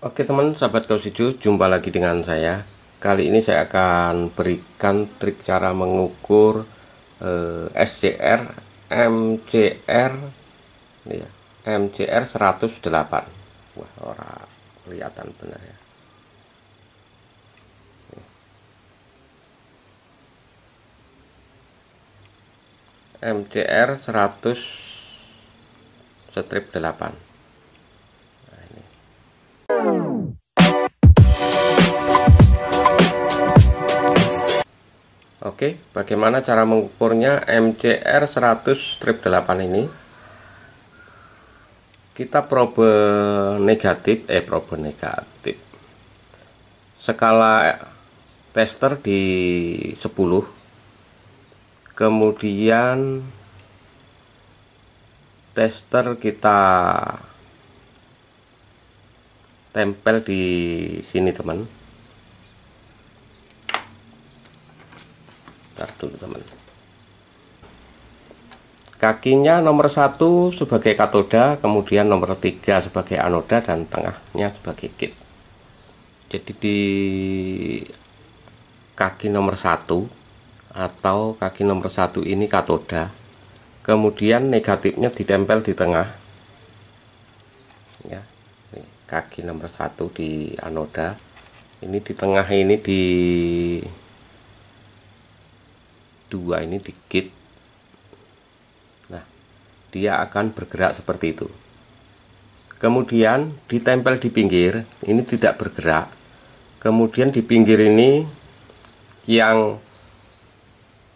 Oke teman sahabat kausijo jumpa lagi dengan saya kali ini saya akan berikan trik cara mengukur eh, SCR MCR ya, MCR 108 wah orang kelihatan benar ya MCR 100 strip 8 Oke, bagaimana cara mengukurnya MCR 100 strip 8 ini? Kita probe negatif, eh probe negatif. Skala tester di 10. Kemudian tester kita tempel di sini, teman. teman-teman kakinya nomor satu sebagai katoda kemudian nomor tiga sebagai anoda dan tengahnya sebagai kit jadi di kaki nomor satu atau kaki nomor satu ini katoda kemudian negatifnya ditempel di tengah ya kaki nomor satu di anoda ini di tengah ini di dua ini dikit nah dia akan bergerak seperti itu kemudian ditempel di pinggir ini tidak bergerak kemudian di pinggir ini yang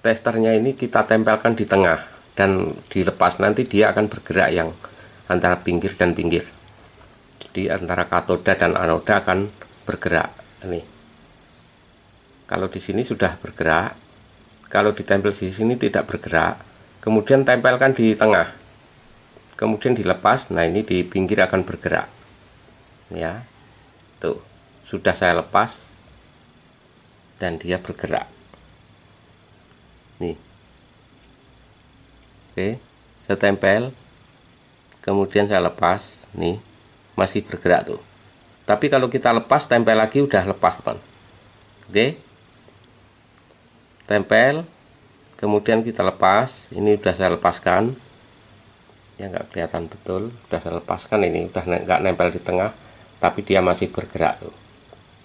testernya ini kita tempelkan di tengah dan dilepas nanti dia akan bergerak yang antara pinggir dan pinggir jadi antara katoda dan anoda akan bergerak nih kalau di sini sudah bergerak kalau ditempel di sini tidak bergerak kemudian tempelkan di tengah kemudian dilepas nah ini di pinggir akan bergerak ya tuh sudah saya lepas dan dia bergerak nih oke saya tempel kemudian saya lepas nih masih bergerak tuh tapi kalau kita lepas tempel lagi udah lepas teman oke tempel kemudian kita lepas ini sudah saya lepaskan ya nggak kelihatan betul sudah saya lepaskan ini udah ne nggak nempel di tengah tapi dia masih bergerak tuh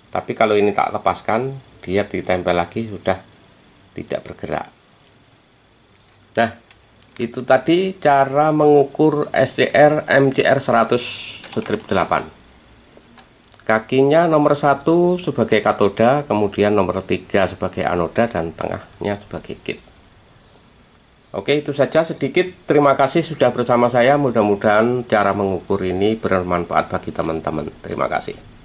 tapi kalau ini tak lepaskan dia ditempel lagi sudah tidak bergerak nah itu tadi cara mengukur SDR MCR 100 strip 8 kakinya nomor satu sebagai katoda kemudian nomor tiga sebagai anoda dan tengahnya sebagai kit Oke, itu saja sedikit. Terima kasih sudah bersama saya. Mudah-mudahan cara mengukur ini bermanfaat bagi teman-teman. Terima kasih.